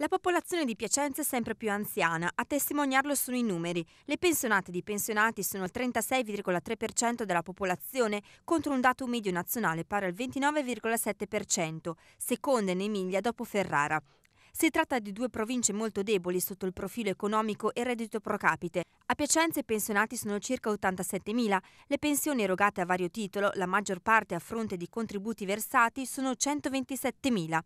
La popolazione di Piacenza è sempre più anziana, a testimoniarlo sono i numeri. Le pensionate di pensionati sono il 36,3% della popolazione contro un dato medio nazionale pari al 29,7%, seconda in Emilia dopo Ferrara. Si tratta di due province molto deboli sotto il profilo economico e reddito pro capite. A Piacenza i pensionati sono circa 87.000, le pensioni erogate a vario titolo, la maggior parte a fronte di contributi versati, sono 127.000.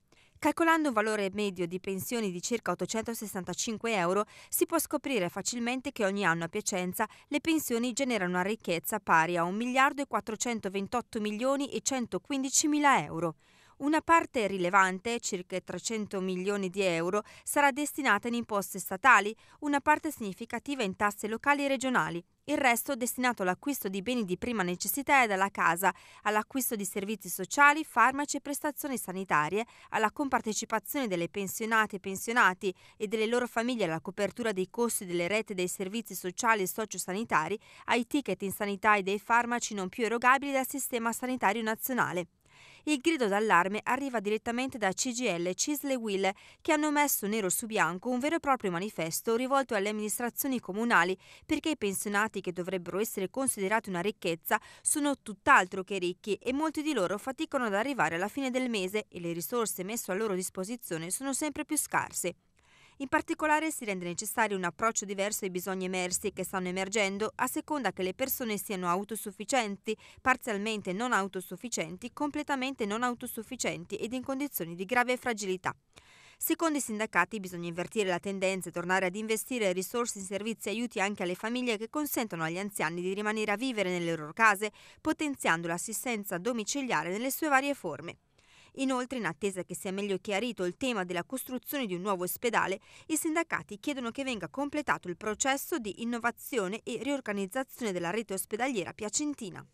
Calcolando un valore medio di pensioni di circa 865 euro, si può scoprire facilmente che ogni anno a Piacenza le pensioni generano una ricchezza pari a 1 miliardo e 428 milioni e 115 mila euro. Una parte rilevante, circa 300 milioni di euro, sarà destinata in imposte statali, una parte significativa in tasse locali e regionali il resto destinato all'acquisto di beni di prima necessità e dalla casa, all'acquisto di servizi sociali, farmaci e prestazioni sanitarie, alla compartecipazione delle pensionate e pensionati e delle loro famiglie alla copertura dei costi delle rete dei servizi sociali e sociosanitari, ai ticket in sanità e dei farmaci non più erogabili dal Sistema Sanitario Nazionale. Il grido d'allarme arriva direttamente da CGL Cisle Will che hanno messo nero su bianco un vero e proprio manifesto rivolto alle amministrazioni comunali perché i pensionati che dovrebbero essere considerati una ricchezza sono tutt'altro che ricchi e molti di loro faticano ad arrivare alla fine del mese e le risorse messe a loro disposizione sono sempre più scarse. In particolare si rende necessario un approccio diverso ai bisogni emersi che stanno emergendo a seconda che le persone siano autosufficienti, parzialmente non autosufficienti, completamente non autosufficienti ed in condizioni di grave fragilità. Secondo i sindacati bisogna invertire la tendenza e tornare ad investire risorse in servizi e aiuti anche alle famiglie che consentono agli anziani di rimanere a vivere nelle loro case, potenziando l'assistenza domiciliare nelle sue varie forme. Inoltre, in attesa che sia meglio chiarito il tema della costruzione di un nuovo ospedale, i sindacati chiedono che venga completato il processo di innovazione e riorganizzazione della rete ospedaliera piacentina.